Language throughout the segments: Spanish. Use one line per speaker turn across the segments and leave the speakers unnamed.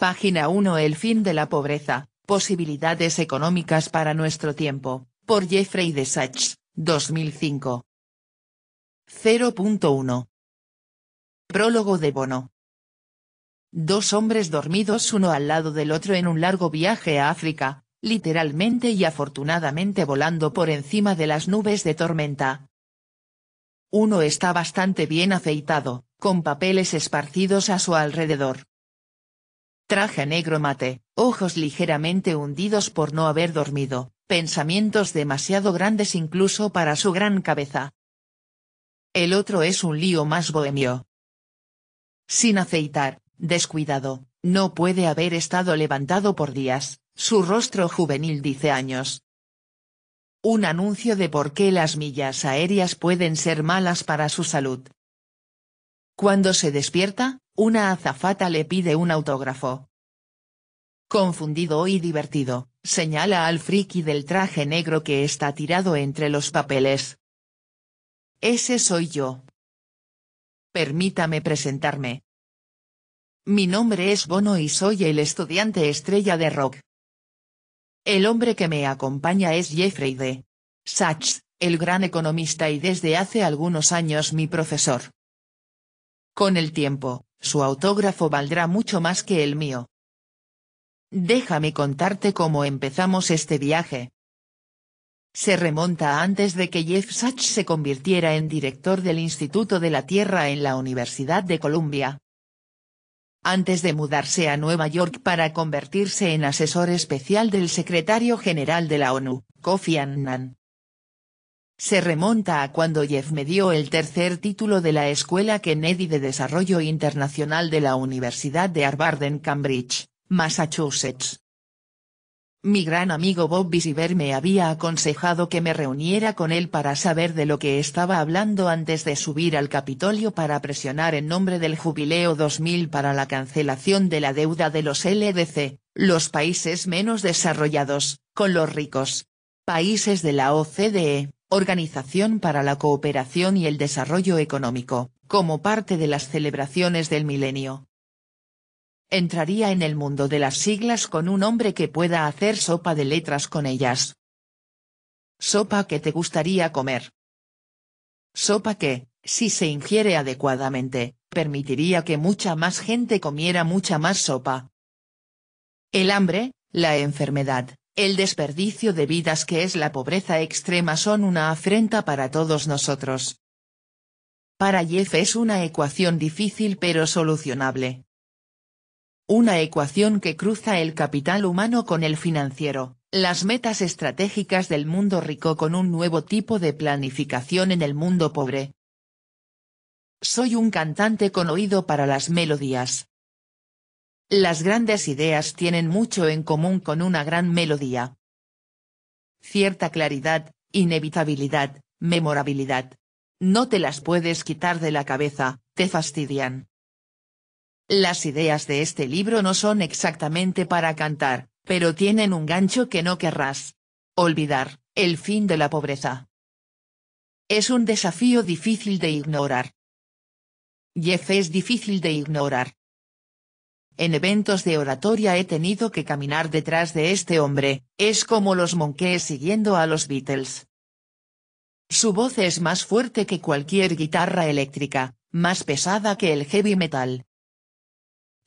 Página 1 El fin de la pobreza, posibilidades económicas para nuestro tiempo, por Jeffrey de Sachs, 2005. 0.1. Prólogo de Bono. Dos hombres dormidos uno al lado del otro en un largo viaje a África, literalmente y afortunadamente volando por encima de las nubes de tormenta. Uno está bastante bien afeitado, con papeles esparcidos a su alrededor, Traje negro mate, ojos ligeramente hundidos por no haber dormido, pensamientos demasiado grandes incluso para su gran cabeza. El otro es un lío más bohemio. Sin aceitar, descuidado, no puede haber estado levantado por días, su rostro juvenil dice años. Un anuncio de por qué las millas aéreas pueden ser malas para su salud. Cuando se despierta, una azafata le pide un autógrafo. Confundido y divertido, señala al friki del traje negro que está tirado entre los papeles. Ese soy yo. Permítame presentarme. Mi nombre es Bono y soy el estudiante estrella de rock. El hombre que me acompaña es Jeffrey D. Sachs, el gran economista y desde hace algunos años mi profesor. Con el tiempo, su autógrafo valdrá mucho más que el mío. Déjame contarte cómo empezamos este viaje. Se remonta a antes de que Jeff Sachs se convirtiera en director del Instituto de la Tierra en la Universidad de Columbia. Antes de mudarse a Nueva York para convertirse en asesor especial del secretario general de la ONU, Kofi Annan, se remonta a cuando Jeff me dio el tercer título de la Escuela Kennedy de Desarrollo Internacional de la Universidad de Harvard en Cambridge, Massachusetts. Mi gran amigo Bob Visiver me había aconsejado que me reuniera con él para saber de lo que estaba hablando antes de subir al Capitolio para presionar en nombre del Jubileo 2000 para la cancelación de la deuda de los LDC, los países menos desarrollados, con los ricos. Países de la OCDE. Organización para la Cooperación y el Desarrollo Económico, como parte de las celebraciones del milenio. Entraría en el mundo de las siglas con un hombre que pueda hacer sopa de letras con ellas. Sopa que te gustaría comer. Sopa que, si se ingiere adecuadamente, permitiría que mucha más gente comiera mucha más sopa. El hambre, la enfermedad, el desperdicio de vidas que es la pobreza extrema son una afrenta para todos nosotros. Para Jeff es una ecuación difícil pero solucionable. Una ecuación que cruza el capital humano con el financiero, las metas estratégicas del mundo rico con un nuevo tipo de planificación en el mundo pobre. Soy un cantante con oído para las melodías. Las grandes ideas tienen mucho en común con una gran melodía. Cierta claridad, inevitabilidad, memorabilidad. No te las puedes quitar de la cabeza, te fastidian. Las ideas de este libro no son exactamente para cantar, pero tienen un gancho que no querrás. Olvidar, el fin de la pobreza. Es un desafío difícil de ignorar. Jeff es difícil de ignorar. En eventos de oratoria he tenido que caminar detrás de este hombre, es como los monkees siguiendo a los Beatles. Su voz es más fuerte que cualquier guitarra eléctrica, más pesada que el heavy metal.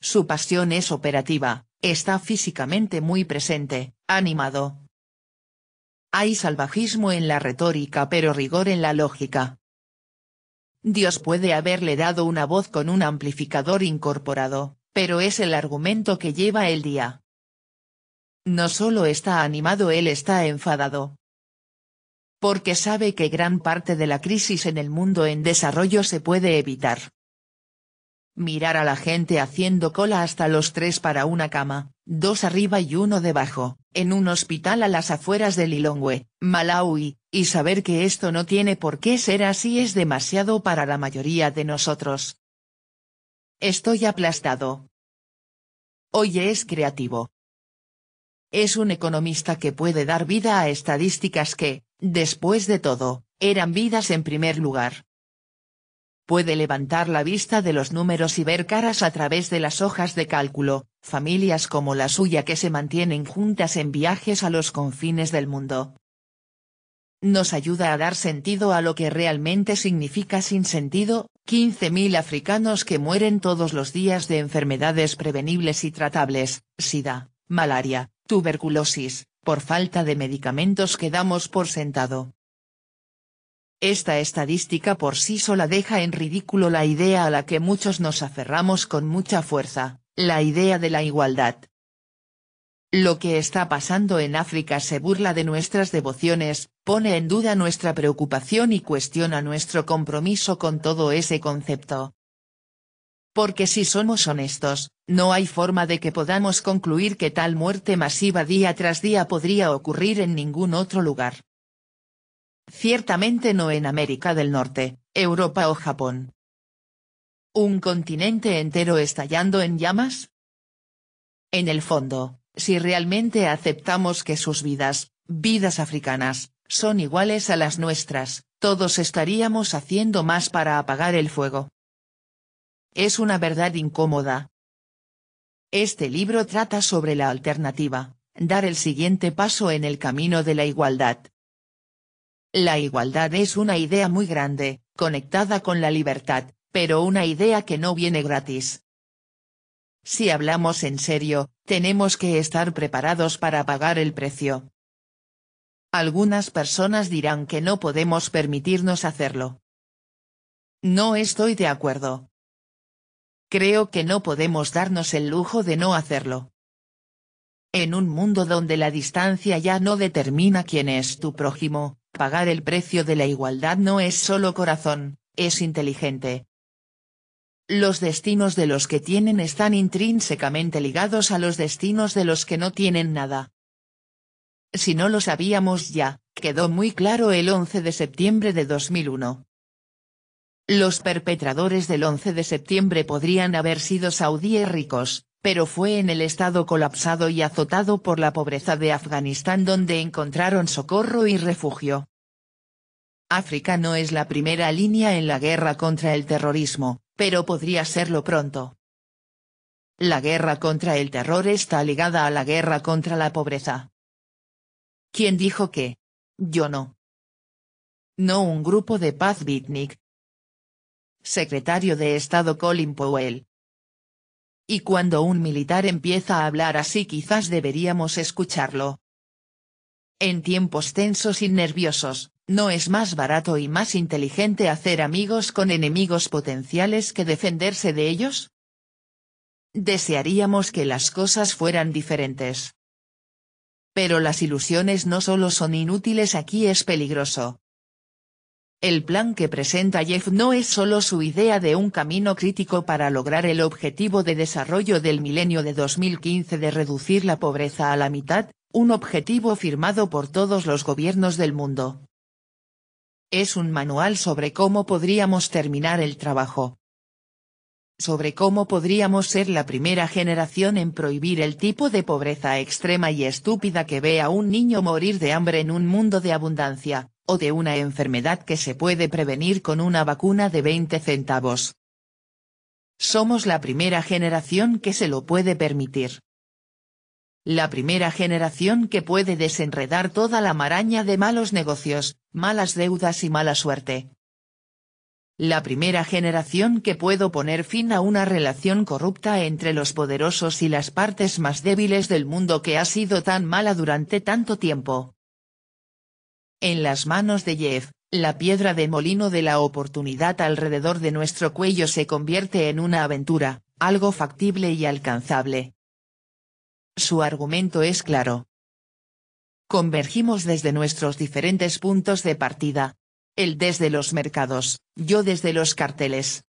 Su pasión es operativa, está físicamente muy presente, animado. Hay salvajismo en la retórica pero rigor en la lógica. Dios puede haberle dado una voz con un amplificador incorporado, pero es el argumento que lleva el día. No solo está animado, él está enfadado. Porque sabe que gran parte de la crisis en el mundo en desarrollo se puede evitar. Mirar a la gente haciendo cola hasta los tres para una cama, dos arriba y uno debajo, en un hospital a las afueras de Lilongwe, Malawi, y saber que esto no tiene por qué ser así es demasiado para la mayoría de nosotros. Estoy aplastado. Oye es creativo. Es un economista que puede dar vida a estadísticas que, después de todo, eran vidas en primer lugar. Puede levantar la vista de los números y ver caras a través de las hojas de cálculo, familias como la suya que se mantienen juntas en viajes a los confines del mundo. Nos ayuda a dar sentido a lo que realmente significa sin sentido, 15.000 africanos que mueren todos los días de enfermedades prevenibles y tratables, sida, malaria, tuberculosis, por falta de medicamentos que damos por sentado. Esta estadística por sí sola deja en ridículo la idea a la que muchos nos aferramos con mucha fuerza, la idea de la igualdad. Lo que está pasando en África se burla de nuestras devociones, pone en duda nuestra preocupación y cuestiona nuestro compromiso con todo ese concepto. Porque si somos honestos, no hay forma de que podamos concluir que tal muerte masiva día tras día podría ocurrir en ningún otro lugar. Ciertamente no en América del Norte, Europa o Japón. ¿Un continente entero estallando en llamas? En el fondo, si realmente aceptamos que sus vidas, vidas africanas, son iguales a las nuestras, todos estaríamos haciendo más para apagar el fuego. Es una verdad incómoda. Este libro trata sobre la alternativa, dar el siguiente paso en el camino de la igualdad. La igualdad es una idea muy grande, conectada con la libertad, pero una idea que no viene gratis. Si hablamos en serio, tenemos que estar preparados para pagar el precio. Algunas personas dirán que no podemos permitirnos hacerlo. No estoy de acuerdo. Creo que no podemos darnos el lujo de no hacerlo. En un mundo donde la distancia ya no determina quién es tu prójimo, pagar el precio de la igualdad no es solo corazón, es inteligente, los destinos de los que tienen están intrínsecamente ligados a los destinos de los que no tienen nada. Si no lo sabíamos ya, quedó muy claro el 11 de septiembre de 2001. Los perpetradores del 11 de septiembre podrían haber sido saudíes ricos, pero fue en el estado colapsado y azotado por la pobreza de Afganistán donde encontraron socorro y refugio. África no es la primera línea en la guerra contra el terrorismo, pero podría serlo pronto. La guerra contra el terror está ligada a la guerra contra la pobreza. ¿Quién dijo que? Yo no. No un grupo de paz Bitnik. Secretario de Estado Colin Powell. Y cuando un militar empieza a hablar así quizás deberíamos escucharlo. En tiempos tensos y nerviosos, no es más barato y más inteligente hacer amigos con enemigos potenciales que defenderse de ellos? Desearíamos que las cosas fueran diferentes. Pero las ilusiones no solo son inútiles aquí es peligroso. El plan que presenta Jeff no es solo su idea de un camino crítico para lograr el objetivo de desarrollo del milenio de 2015 de reducir la pobreza a la mitad, un objetivo firmado por todos los gobiernos del mundo. Es un manual sobre cómo podríamos terminar el trabajo. Sobre cómo podríamos ser la primera generación en prohibir el tipo de pobreza extrema y estúpida que ve a un niño morir de hambre en un mundo de abundancia, o de una enfermedad que se puede prevenir con una vacuna de 20 centavos. Somos la primera generación que se lo puede permitir la primera generación que puede desenredar toda la maraña de malos negocios, malas deudas y mala suerte. La primera generación que puedo poner fin a una relación corrupta entre los poderosos y las partes más débiles del mundo que ha sido tan mala durante tanto tiempo. En las manos de Jeff, la piedra de molino de la oportunidad alrededor de nuestro cuello se convierte en una aventura, algo factible y alcanzable su argumento es claro. Convergimos desde nuestros diferentes puntos de partida. Él desde los mercados, yo desde los carteles.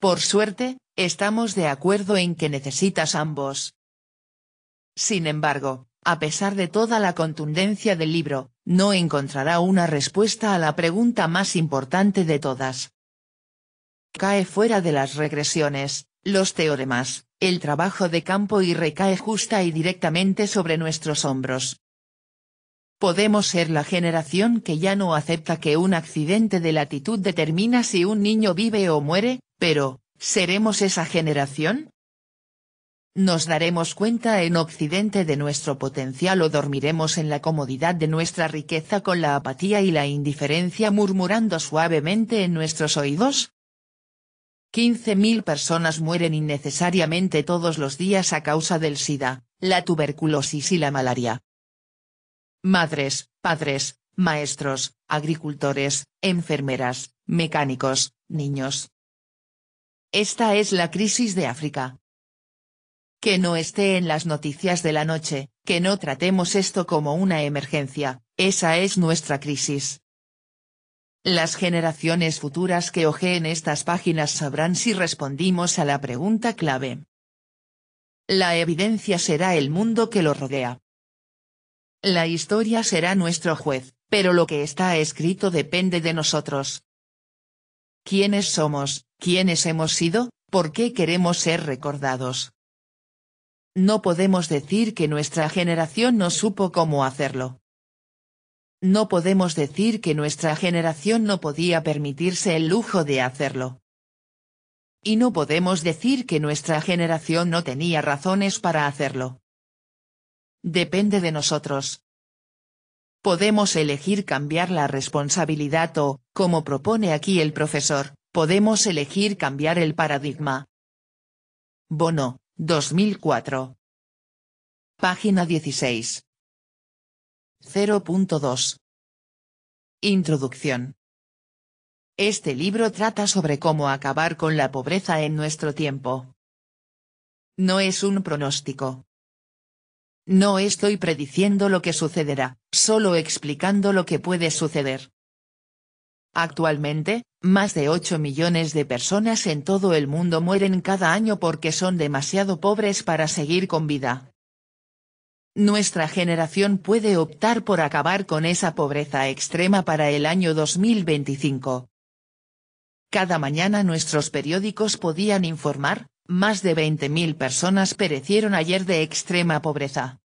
Por suerte, estamos de acuerdo en que necesitas ambos. Sin embargo, a pesar de toda la contundencia del libro, no encontrará una respuesta a la pregunta más importante de todas. Cae fuera de las regresiones, los teoremas, el trabajo de campo y recae justa y directamente sobre nuestros hombros. Podemos ser la generación que ya no acepta que un accidente de latitud determina si un niño vive o muere, pero, ¿seremos esa generación? Nos daremos cuenta en Occidente de nuestro potencial o dormiremos en la comodidad de nuestra riqueza con la apatía y la indiferencia murmurando suavemente en nuestros oídos. 15.000 personas mueren innecesariamente todos los días a causa del SIDA, la tuberculosis y la malaria. Madres, padres, maestros, agricultores, enfermeras, mecánicos, niños. Esta es la crisis de África. Que no esté en las noticias de la noche, que no tratemos esto como una emergencia, esa es nuestra crisis. Las generaciones futuras que ojeen estas páginas sabrán si respondimos a la pregunta clave. La evidencia será el mundo que lo rodea. La historia será nuestro juez, pero lo que está escrito depende de nosotros. ¿Quiénes somos, quiénes hemos sido, por qué queremos ser recordados? No podemos decir que nuestra generación no supo cómo hacerlo. No podemos decir que nuestra generación no podía permitirse el lujo de hacerlo. Y no podemos decir que nuestra generación no tenía razones para hacerlo. Depende de nosotros. Podemos elegir cambiar la responsabilidad o, como propone aquí el profesor, podemos elegir cambiar el paradigma. Bono, 2004. Página 16. 0.2. Introducción. Este libro trata sobre cómo acabar con la pobreza en nuestro tiempo. No es un pronóstico. No estoy prediciendo lo que sucederá, solo explicando lo que puede suceder. Actualmente, más de 8 millones de personas en todo el mundo mueren cada año porque son demasiado pobres para seguir con vida. Nuestra generación puede optar por acabar con esa pobreza extrema para el año 2025. Cada mañana nuestros periódicos podían informar, más de 20.000 personas perecieron ayer de extrema pobreza.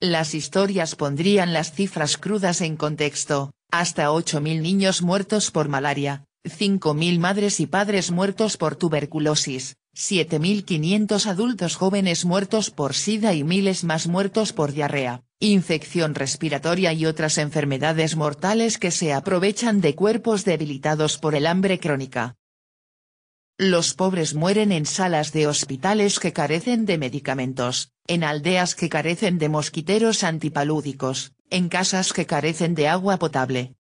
Las historias pondrían las cifras crudas en contexto, hasta 8.000 niños muertos por malaria, 5.000 madres y padres muertos por tuberculosis, 7.500 adultos jóvenes muertos por SIDA y miles más muertos por diarrea, infección respiratoria y otras enfermedades mortales que se aprovechan de cuerpos debilitados por el hambre crónica. Los pobres mueren en salas de hospitales que carecen de medicamentos, en aldeas que carecen de mosquiteros antipalúdicos, en casas que carecen de agua potable.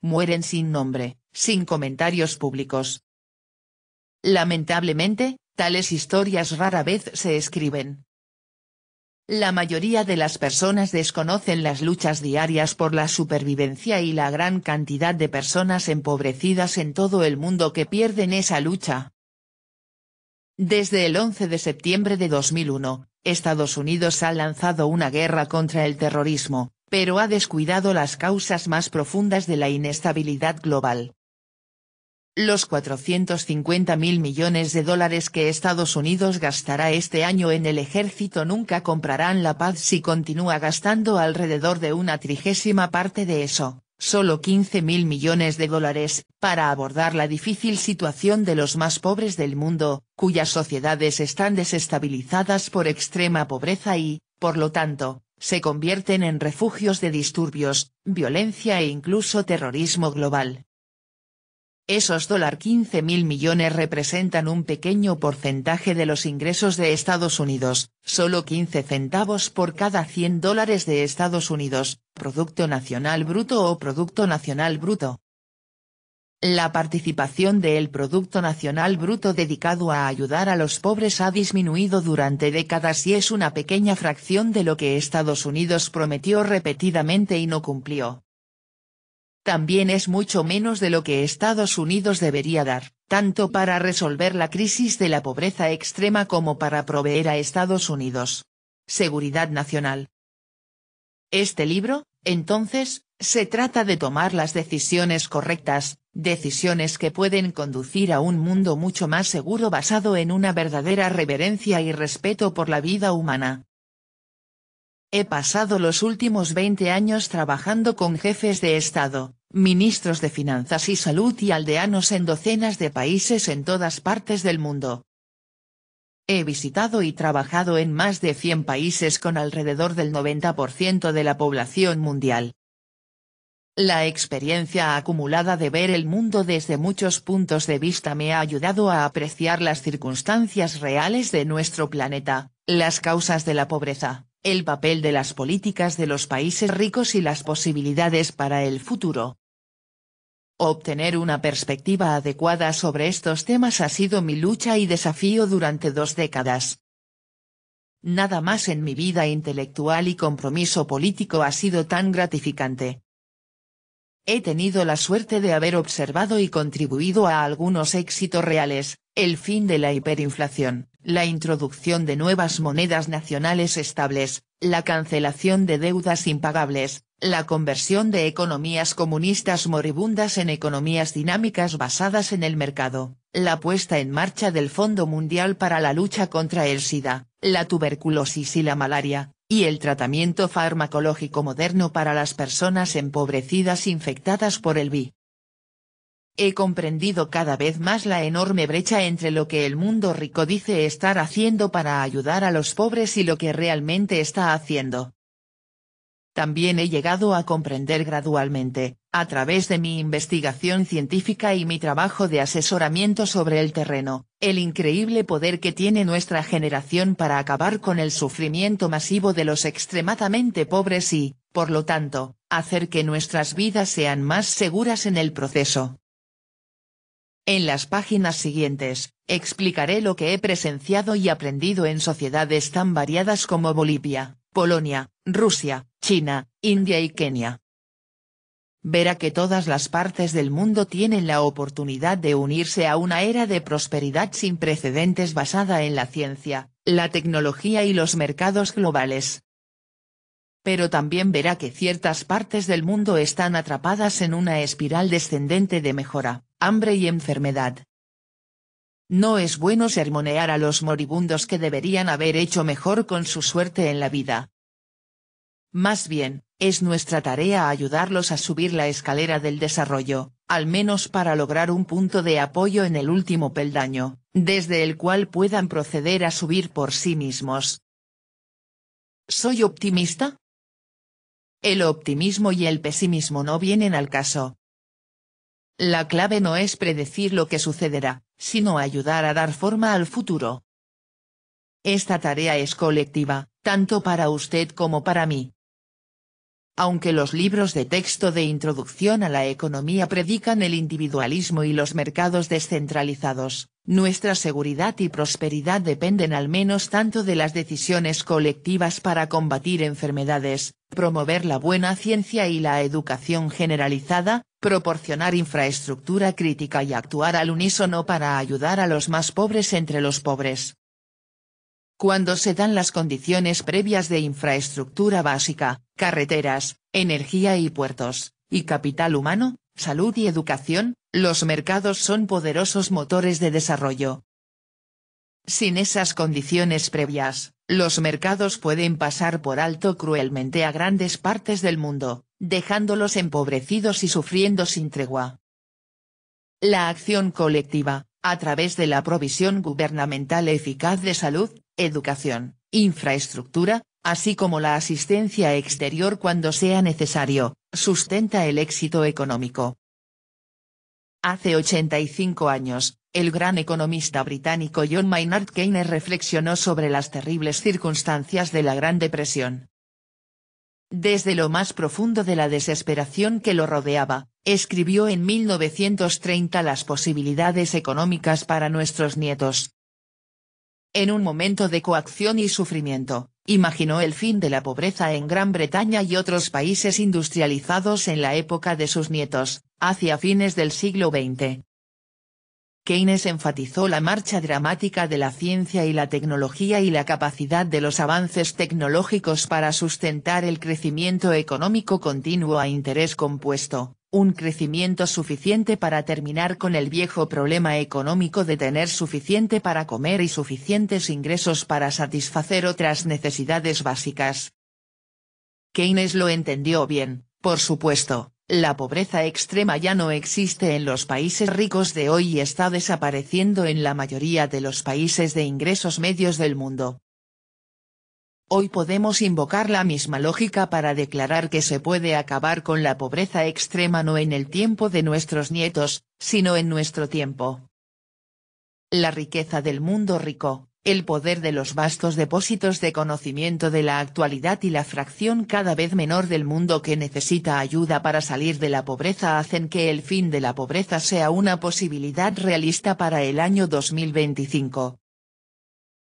Mueren sin nombre, sin comentarios públicos, Lamentablemente, tales historias rara vez se escriben. La mayoría de las personas desconocen las luchas diarias por la supervivencia y la gran cantidad de personas empobrecidas en todo el mundo que pierden esa lucha. Desde el 11 de septiembre de 2001, Estados Unidos ha lanzado una guerra contra el terrorismo, pero ha descuidado las causas más profundas de la inestabilidad global los 450 mil millones de dólares que Estados Unidos gastará este año en el ejército nunca comprarán la paz si continúa gastando alrededor de una trigésima parte de eso, solo 15 mil millones de dólares, para abordar la difícil situación de los más pobres del mundo, cuyas sociedades están desestabilizadas por extrema pobreza y, por lo tanto, se convierten en refugios de disturbios, violencia e incluso terrorismo global. Esos $15 mil millones representan un pequeño porcentaje de los ingresos de Estados Unidos, solo 15 centavos por cada 100 dólares de Estados Unidos, Producto Nacional Bruto o Producto Nacional Bruto. La participación del Producto Nacional Bruto dedicado a ayudar a los pobres ha disminuido durante décadas y es una pequeña fracción de lo que Estados Unidos prometió repetidamente y no cumplió también es mucho menos de lo que Estados Unidos debería dar, tanto para resolver la crisis de la pobreza extrema como para proveer a Estados Unidos. Seguridad Nacional. Este libro, entonces, se trata de tomar las decisiones correctas, decisiones que pueden conducir a un mundo mucho más seguro basado en una verdadera reverencia y respeto por la vida humana, He pasado los últimos 20 años trabajando con jefes de Estado, ministros de Finanzas y Salud y aldeanos en docenas de países en todas partes del mundo. He visitado y trabajado en más de 100 países con alrededor del 90% de la población mundial. La experiencia acumulada de ver el mundo desde muchos puntos de vista me ha ayudado a apreciar las circunstancias reales de nuestro planeta, las causas de la pobreza, el papel de las políticas de los países ricos y las posibilidades para el futuro. Obtener una perspectiva adecuada sobre estos temas ha sido mi lucha y desafío durante dos décadas. Nada más en mi vida intelectual y compromiso político ha sido tan gratificante. He tenido la suerte de haber observado y contribuido a algunos éxitos reales, el fin de la hiperinflación, la introducción de nuevas monedas nacionales estables, la cancelación de deudas impagables, la conversión de economías comunistas moribundas en economías dinámicas basadas en el mercado, la puesta en marcha del Fondo Mundial para la lucha contra el SIDA, la tuberculosis y la malaria, y el tratamiento farmacológico moderno para las personas empobrecidas infectadas por el VI he comprendido cada vez más la enorme brecha entre lo que el mundo rico dice estar haciendo para ayudar a los pobres y lo que realmente está haciendo. También he llegado a comprender gradualmente, a través de mi investigación científica y mi trabajo de asesoramiento sobre el terreno, el increíble poder que tiene nuestra generación para acabar con el sufrimiento masivo de los extremadamente pobres y, por lo tanto, hacer que nuestras vidas sean más seguras en el proceso. En las páginas siguientes, explicaré lo que he presenciado y aprendido en sociedades tan variadas como Bolivia, Polonia, Rusia, China, India y Kenia. Verá que todas las partes del mundo tienen la oportunidad de unirse a una era de prosperidad sin precedentes basada en la ciencia, la tecnología y los mercados globales. Pero también verá que ciertas partes del mundo están atrapadas en una espiral descendente de mejora, hambre y enfermedad. No es bueno sermonear a los moribundos que deberían haber hecho mejor con su suerte en la vida. Más bien, es nuestra tarea ayudarlos a subir la escalera del desarrollo, al menos para lograr un punto de apoyo en el último peldaño, desde el cual puedan proceder a subir por sí mismos. ¿Soy optimista? El optimismo y el pesimismo no vienen al caso, la clave no es predecir lo que sucederá, sino ayudar a dar forma al futuro. Esta tarea es colectiva, tanto para usted como para mí. Aunque los libros de texto de introducción a la economía predican el individualismo y los mercados descentralizados, nuestra seguridad y prosperidad dependen al menos tanto de las decisiones colectivas para combatir enfermedades, promover la buena ciencia y la educación generalizada, proporcionar infraestructura crítica y actuar al unísono para ayudar a los más pobres entre los pobres. Cuando se dan las condiciones previas de infraestructura básica, carreteras, energía y puertos, y capital humano, salud y educación, los mercados son poderosos motores de desarrollo. Sin esas condiciones previas, los mercados pueden pasar por alto cruelmente a grandes partes del mundo, dejándolos empobrecidos y sufriendo sin tregua. La acción colectiva, a través de la provisión gubernamental eficaz de salud, educación, infraestructura, así como la asistencia exterior cuando sea necesario, sustenta el éxito económico. Hace 85 años, el gran economista británico John Maynard Keynes reflexionó sobre las terribles circunstancias de la Gran Depresión, desde lo más profundo de la desesperación que lo rodeaba, escribió en 1930 las posibilidades económicas para nuestros nietos. En un momento de coacción y sufrimiento, imaginó el fin de la pobreza en Gran Bretaña y otros países industrializados en la época de sus nietos, hacia fines del siglo XX. Keynes enfatizó la marcha dramática de la ciencia y la tecnología y la capacidad de los avances tecnológicos para sustentar el crecimiento económico continuo a interés compuesto, un crecimiento suficiente para terminar con el viejo problema económico de tener suficiente para comer y suficientes ingresos para satisfacer otras necesidades básicas. Keynes lo entendió bien, por supuesto, la pobreza extrema ya no existe en los países ricos de hoy y está desapareciendo en la mayoría de los países de ingresos medios del mundo. Hoy podemos invocar la misma lógica para declarar que se puede acabar con la pobreza extrema no en el tiempo de nuestros nietos, sino en nuestro tiempo. La riqueza del mundo rico, el poder de los vastos depósitos de conocimiento de la actualidad y la fracción cada vez menor del mundo que necesita ayuda para salir de la pobreza hacen que el fin de la pobreza sea una posibilidad realista para el año 2025.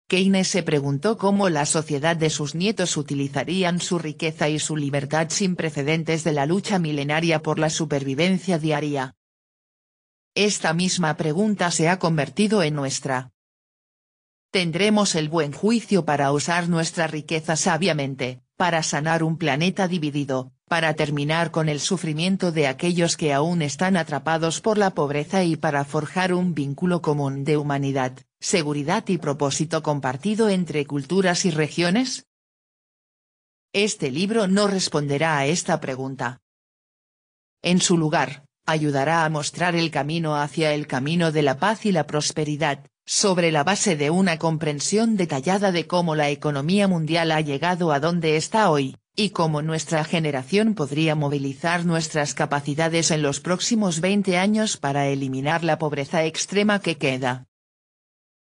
Keynes se preguntó cómo la sociedad de sus nietos utilizarían su riqueza y su libertad sin precedentes de la lucha milenaria por la supervivencia diaria. Esta misma pregunta se ha convertido en nuestra. Tendremos el buen juicio para usar nuestra riqueza sabiamente, para sanar un planeta dividido, para terminar con el sufrimiento de aquellos que aún están atrapados por la pobreza y para forjar un vínculo común de humanidad, seguridad y propósito compartido entre culturas y regiones? Este libro no responderá a esta pregunta. En su lugar, ayudará a mostrar el camino hacia el camino de la paz y la prosperidad, sobre la base de una comprensión detallada de cómo la economía mundial ha llegado a donde está hoy, y cómo nuestra generación podría movilizar nuestras capacidades en los próximos 20 años para eliminar la pobreza extrema que queda.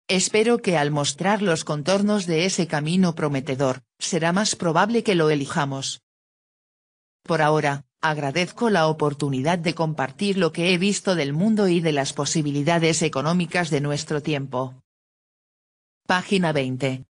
Espero que al mostrar los contornos de ese camino prometedor, será más probable que lo elijamos. Por ahora, agradezco la oportunidad de compartir lo que he visto del mundo y de las posibilidades económicas de nuestro tiempo. Página 20.